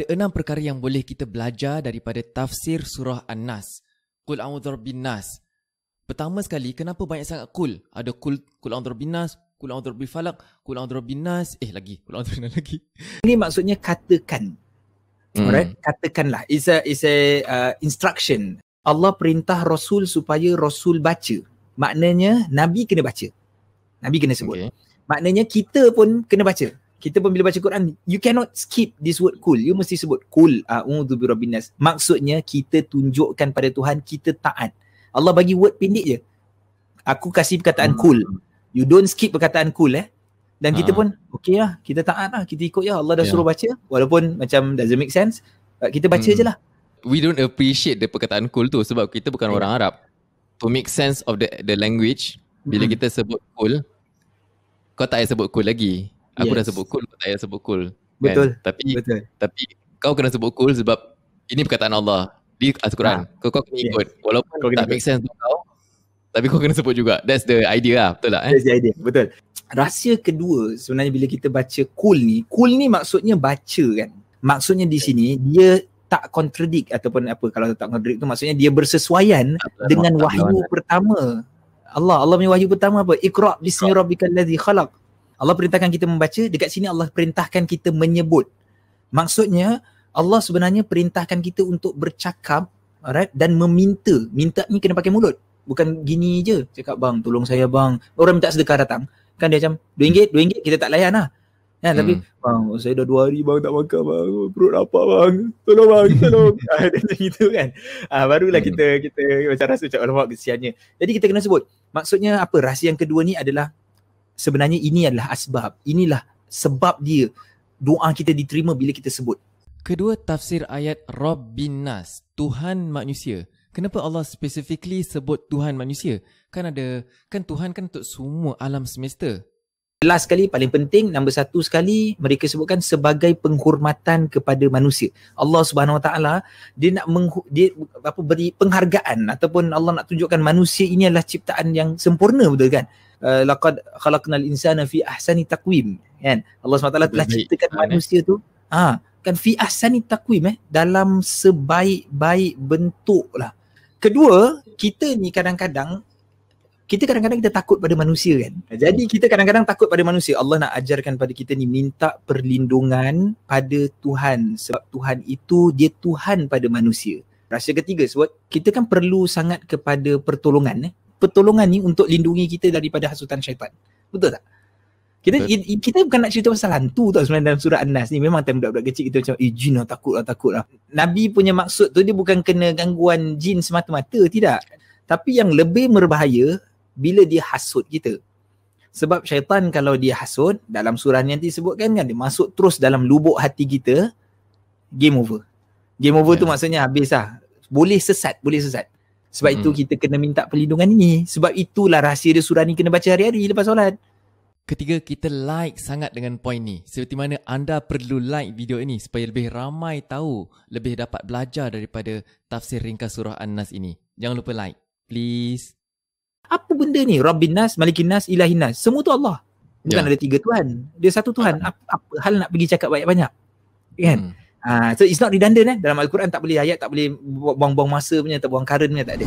ada enam perkara yang boleh kita belajar daripada tafsir surah An-Nas. Qul a'udzu bin Nas. Pertama sekali, kenapa banyak sangat kul? Ada kul kul a'udzu bin Nas, kul a'udzu bil falaq, kul a'udzu bin Nas, eh lagi, kul a'udzu bin lagi. Ini maksudnya katakan. Hmm. Alright, katakanlah. It's a it's a uh, instruction. Allah perintah Rasul supaya Rasul baca. Maknanya Nabi kena baca. Nabi kena sebut. Okay. Maknanya kita pun kena baca kita pun bila baca Quran you cannot skip this word cool you mesti sebut kul a'udzu birabbinas maksudnya kita tunjukkan pada Tuhan kita taat Allah bagi word pendek je aku kasih perkataan cool. Hmm. you don't skip perkataan cool, eh dan kita hmm. pun okay lah kita taat lah kita ikut ya Allah dah yeah. suruh baca walaupun macam doesn't make sense kita baca hmm. je lah we don't appreciate the perkataan cool tu sebab kita bukan yeah. orang Arab to make sense of the the language bila mm-hmm. kita sebut cool kau tak payah sebut cool lagi aku yes. dah sebut cool tak sebut cool kan? betul kan? tapi betul. tapi kau kena sebut cool sebab ini perkataan Allah di Al-Quran ha. kau, kau kena ikut walaupun kau tak make sense kau tapi kau kena sebut juga that's the idea lah betul tak eh? that's the idea betul rahsia kedua sebenarnya bila kita baca cool ni cool ni maksudnya baca kan maksudnya di sini dia tak kontradik ataupun apa kalau tak contradict tu maksudnya dia bersesuaian Atau dengan wahyu pertama Allah Allah punya wahyu pertama apa ikra bismi rabbikal ladzi khalaq Allah perintahkan kita membaca, dekat sini Allah perintahkan kita menyebut. Maksudnya Allah sebenarnya perintahkan kita untuk bercakap alright, dan meminta. Minta ni kena pakai mulut. Bukan gini je. Cakap bang, tolong saya bang. Orang minta sedekah datang. Kan dia macam, dua ringgit, dua ringgit kita tak layan lah. Ya, hmm. tapi bang, saya dah dua hari bang tak makan bang. Perut apa bang? Tolong bang, tolong. ada ah, dia macam itu kan. Ah, barulah hmm. kita kita macam rasa macam orang kesiannya. Jadi kita kena sebut. Maksudnya apa? Rahsia yang kedua ni adalah sebenarnya ini adalah asbab inilah sebab dia doa kita diterima bila kita sebut kedua tafsir ayat rabbin nas tuhan manusia kenapa Allah specifically sebut tuhan manusia kan ada kan tuhan kan untuk semua alam semesta Last sekali paling penting nombor satu sekali mereka sebutkan sebagai penghormatan kepada manusia. Allah Subhanahu Wa Taala dia nak meng, dia apa beri penghargaan ataupun Allah nak tunjukkan manusia ini adalah ciptaan yang sempurna betul kan? Eh, laqad khalaqnal insana fi ahsani taqwim kan Allah SWT telah ciptakan manusia tu ha kan fi ahsani taqwim eh dalam sebaik-baik bentuk lah kedua kita ni kadang-kadang kita kadang-kadang kita takut pada manusia kan jadi kita kadang-kadang takut pada manusia Allah nak ajarkan pada kita ni minta perlindungan pada Tuhan sebab Tuhan itu dia Tuhan pada manusia Rahsia ketiga sebab kita kan perlu sangat kepada pertolongan eh pertolongan ni untuk lindungi kita daripada hasutan syaitan. Betul tak? Kita Betul. kita bukan nak cerita pasal hantu tau sebenarnya dalam surah An-Nas ni. Memang time budak-budak kecil kita macam, eh jin lah takut lah, takut lah. Nabi punya maksud tu dia bukan kena gangguan jin semata-mata, tidak. Tapi yang lebih berbahaya bila dia hasut kita. Sebab syaitan kalau dia hasut, dalam surah ni nanti sebutkan kan, dia masuk terus dalam lubuk hati kita, game over. Game over yeah. tu ya. maksudnya habis lah. Boleh sesat, boleh sesat. Sebab hmm. itu kita kena minta perlindungan ini. Sebab itulah rahsia dia surah ni kena baca hari-hari lepas solat. Ketiga, kita like sangat dengan poin ni. Seperti mana anda perlu like video ini supaya lebih ramai tahu, lebih dapat belajar daripada tafsir ringkas surah An-Nas ini. Jangan lupa like. Please. Apa benda ni? Rabbin Nas, Malikin Nas, Ilahin Nas. Semua tu Allah. Bukan ya. ada tiga Tuhan. Dia satu Tuhan. Ah. Apa, apa hal nak pergi cakap banyak-banyak? Kan? Hmm. Ah, so it's not redundant eh dalam al-Quran tak boleh ayat tak boleh buang-buang masa punya tak buang karen punya tak ada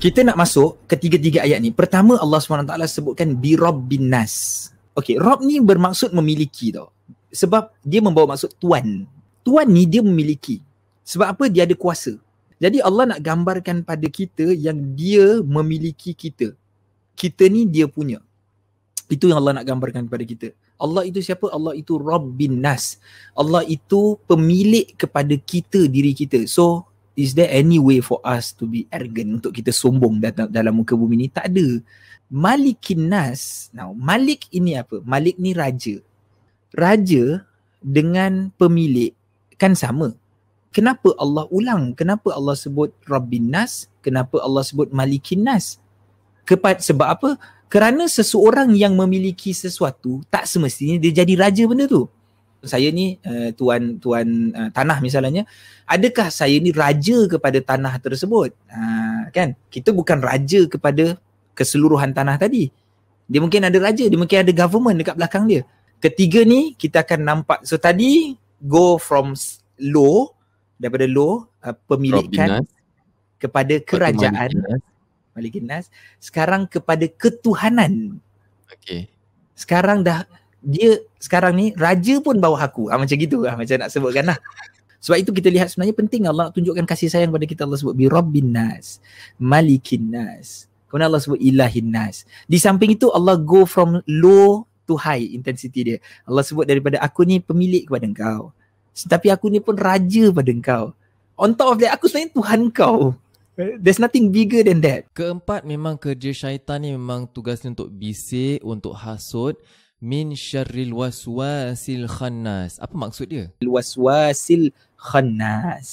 kita nak masuk ketiga-tiga ayat ni pertama Allah SWT sebutkan bi bin nas Okay, rob ni bermaksud memiliki tau sebab dia membawa maksud tuan tuan ni dia memiliki sebab apa dia ada kuasa jadi Allah nak gambarkan pada kita yang dia memiliki kita kita ni dia punya itu yang Allah nak gambarkan kepada kita. Allah itu siapa? Allah itu Rabbin Nas. Allah itu pemilik kepada kita, diri kita. So, is there any way for us to be arrogant untuk kita sombong dalam, dalam muka bumi ni? Tak ada. Malikin Nas. Now, Malik ini apa? Malik ni raja. Raja dengan pemilik kan sama. Kenapa Allah ulang? Kenapa Allah sebut Rabbin Nas? Kenapa Allah sebut Malikin Nas? Kepat sebab apa kerana seseorang yang memiliki sesuatu tak semestinya dia jadi raja benda tu saya ni uh, tuan tuan uh, tanah misalnya adakah saya ni raja kepada tanah tersebut uh, kan kita bukan raja kepada keseluruhan tanah tadi dia mungkin ada raja dia mungkin ada government dekat belakang dia ketiga ni kita akan nampak so tadi go from low daripada low uh, eh, pemilikan kepada kerajaan Robinas. Malik Nas sekarang kepada ketuhanan. Okey. Sekarang dah dia sekarang ni raja pun bawah aku. Ah macam gitu ah macam nak sebutkan lah. Sebab itu kita lihat sebenarnya penting Allah nak tunjukkan kasih sayang kepada kita Allah sebut bi rabbin nas, malikin nas. Kemudian Allah sebut ilahin nas. Di samping itu Allah go from low to high intensity dia. Allah sebut daripada aku ni pemilik kepada engkau. Tetapi aku ni pun raja pada engkau. On top of that, aku sebenarnya Tuhan kau. There's nothing bigger than that. Keempat, memang kerja syaitan ni memang tugasnya untuk bisik, untuk hasut. Min syarril waswasil khannas. Apa maksud dia? Waswasil khannas.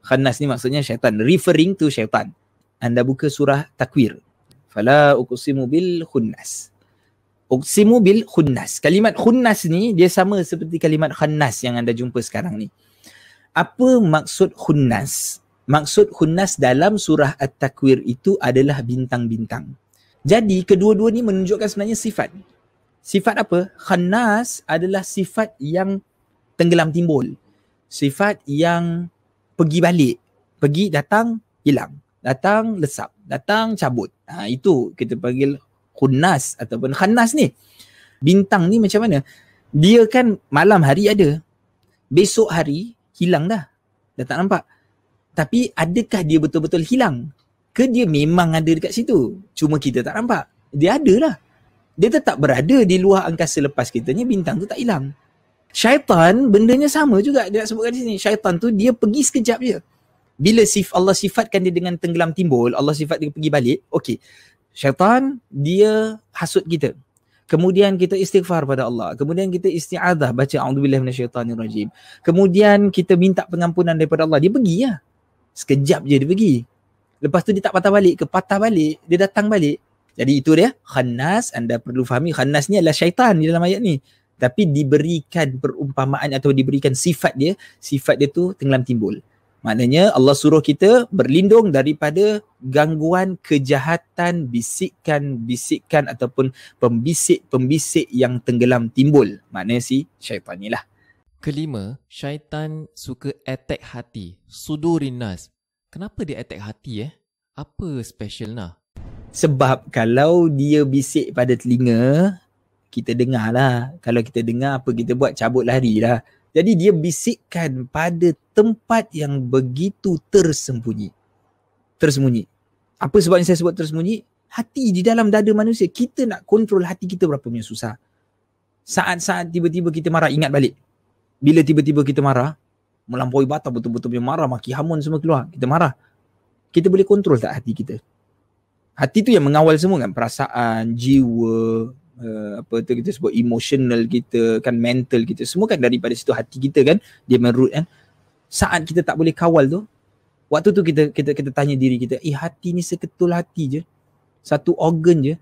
Khannas ni maksudnya syaitan. Referring to syaitan. Anda buka surah takwir. Fala uqsimu bil khunnas. Uqsimu bil khunnas. Kalimat khunnas ni dia sama seperti kalimat khannas yang anda jumpa sekarang ni. Apa maksud khunnas? Maksud hunnas dalam surah At-Takwir itu adalah bintang-bintang. Jadi kedua-dua ni menunjukkan sebenarnya sifat. Sifat apa? Khannas adalah sifat yang tenggelam timbul. Sifat yang pergi balik. Pergi, datang, hilang. Datang, lesap. Datang, cabut. Ha, itu kita panggil khunnas ataupun khannas ni. Bintang ni macam mana? Dia kan malam hari ada. Besok hari, hilang dah. Dah tak nampak. Tapi adakah dia betul-betul hilang? Ke dia memang ada dekat situ? Cuma kita tak nampak. Dia ada lah. Dia tetap berada di luar angkasa lepas kita ni bintang tu tak hilang. Syaitan bendanya sama juga dia nak sebutkan di sini. Syaitan tu dia pergi sekejap je. Bila sif Allah sifatkan dia dengan tenggelam timbul, Allah sifat dia pergi balik. Okey. Syaitan dia hasut kita. Kemudian kita istighfar pada Allah. Kemudian kita isti'adah baca a'udzubillahi rajim. Kemudian kita minta pengampunan daripada Allah. Dia pergi lah. Ya? Sekejap je dia pergi. Lepas tu dia tak patah balik ke patah balik, dia datang balik. Jadi itu dia khannas, anda perlu fahami khannas ni adalah syaitan di dalam ayat ni. Tapi diberikan perumpamaan atau diberikan sifat dia, sifat dia tu tenggelam timbul. Maknanya Allah suruh kita berlindung daripada gangguan kejahatan bisikan-bisikan ataupun pembisik-pembisik yang tenggelam timbul. Maknanya si syaitan ni lah. Kelima, syaitan suka attack hati. Sudurinas. Kenapa dia attack hati eh? Apa special nah? Sebab kalau dia bisik pada telinga, kita dengar lah. Kalau kita dengar apa kita buat, cabut lari lah. Jadi dia bisikkan pada tempat yang begitu tersembunyi. Tersembunyi. Apa sebabnya saya sebut tersembunyi? Hati di dalam dada manusia. Kita nak kontrol hati kita berapa punya susah. Saat-saat tiba-tiba kita marah, ingat balik bila tiba-tiba kita marah, melampaui batas betul-betul punya marah, maki hamun semua keluar, kita marah. Kita boleh kontrol tak hati kita? Hati tu yang mengawal semua kan perasaan, jiwa, uh, apa tu kita sebut emotional kita kan mental kita semua kan daripada situ hati kita kan dia merut kan saat kita tak boleh kawal tu waktu tu kita kita kita tanya diri kita eh hati ni seketul hati je satu organ je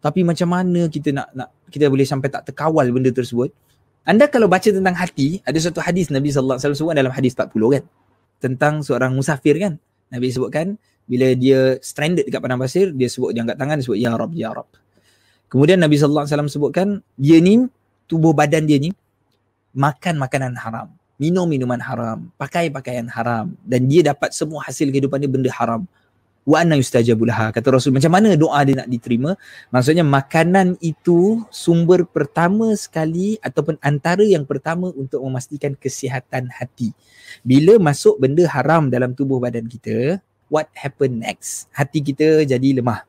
tapi macam mana kita nak nak kita boleh sampai tak terkawal benda tersebut anda kalau baca tentang hati, ada satu hadis Nabi sallallahu alaihi wasallam dalam hadis 40 kan. Tentang seorang musafir kan. Nabi sebutkan bila dia stranded dekat padang pasir, dia sebut dia angkat tangan dia sebut ya rab ya rab. Kemudian Nabi sallallahu alaihi wasallam sebutkan dia ni tubuh badan dia ni makan makanan haram, minum minuman haram, pakai pakaian haram dan dia dapat semua hasil kehidupan dia benda haram wa anna yustajabu laha kata rasul macam mana doa dia nak diterima maksudnya makanan itu sumber pertama sekali ataupun antara yang pertama untuk memastikan kesihatan hati bila masuk benda haram dalam tubuh badan kita what happen next hati kita jadi lemah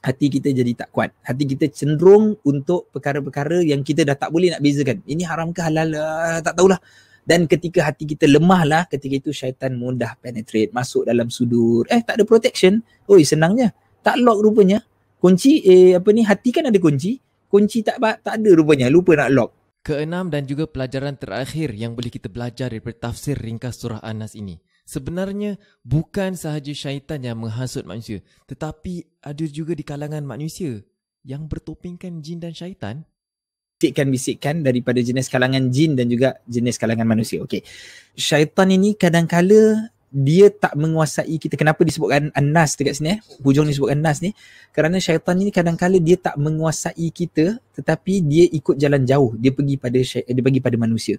hati kita jadi tak kuat hati kita cenderung untuk perkara-perkara yang kita dah tak boleh nak bezakan ini haram ke halal ah, tak tahulah dan ketika hati kita lemahlah ketika itu syaitan mudah penetrate masuk dalam sudur eh tak ada protection oi senangnya tak lock rupanya kunci eh apa ni hati kan ada kunci kunci tak tak ada rupanya lupa nak lock keenam dan juga pelajaran terakhir yang boleh kita belajar daripada tafsir ringkas surah Anas ini sebenarnya bukan sahaja syaitan yang menghasut manusia tetapi ada juga di kalangan manusia yang bertopingkan jin dan syaitan bisikan-bisikan daripada jenis kalangan jin dan juga jenis kalangan manusia. Okey. Syaitan ini kadang kadangkala dia tak menguasai kita. Kenapa disebutkan Anas dekat sini eh? Hujung disebutkan Anas ni. Kerana syaitan ini kadang kadangkala dia tak menguasai kita tetapi dia ikut jalan jauh. Dia pergi pada syaitan, eh, dia pergi pada manusia.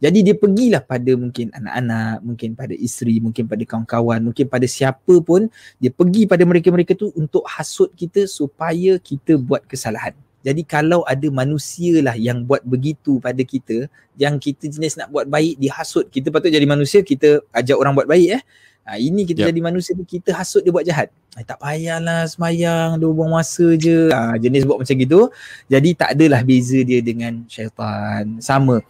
Jadi dia pergilah pada mungkin anak-anak, mungkin pada isteri, mungkin pada kawan-kawan, mungkin pada siapa pun. Dia pergi pada mereka-mereka tu untuk hasut kita supaya kita buat kesalahan. Jadi kalau ada manusia lah yang buat begitu pada kita, yang kita jenis nak buat baik dihasut, kita patut jadi manusia, kita ajak orang buat baik eh. Ha, ini kita yep. Ya. jadi manusia ni kita hasut dia buat jahat. Ha, tak payahlah semayang, dia buang masa je. Ha, jenis buat macam gitu. Jadi tak adalah beza dia dengan syaitan. Sama.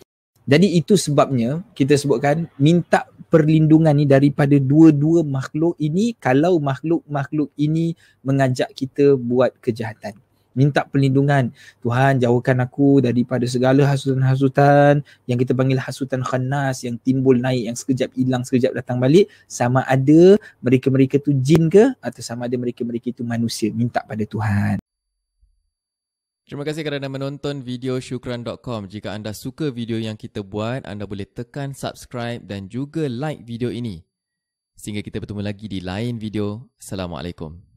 Jadi itu sebabnya kita sebutkan minta perlindungan ni daripada dua-dua makhluk ini kalau makhluk-makhluk ini mengajak kita buat kejahatan minta perlindungan Tuhan jauhkan aku daripada segala hasutan-hasutan yang kita panggil hasutan khanas yang timbul naik yang sekejap hilang sekejap datang balik sama ada mereka-mereka tu jin ke atau sama ada mereka-mereka itu manusia minta pada Tuhan Terima kasih kerana menonton video syukran.com. Jika anda suka video yang kita buat, anda boleh tekan subscribe dan juga like video ini. Sehingga kita bertemu lagi di lain video. Assalamualaikum.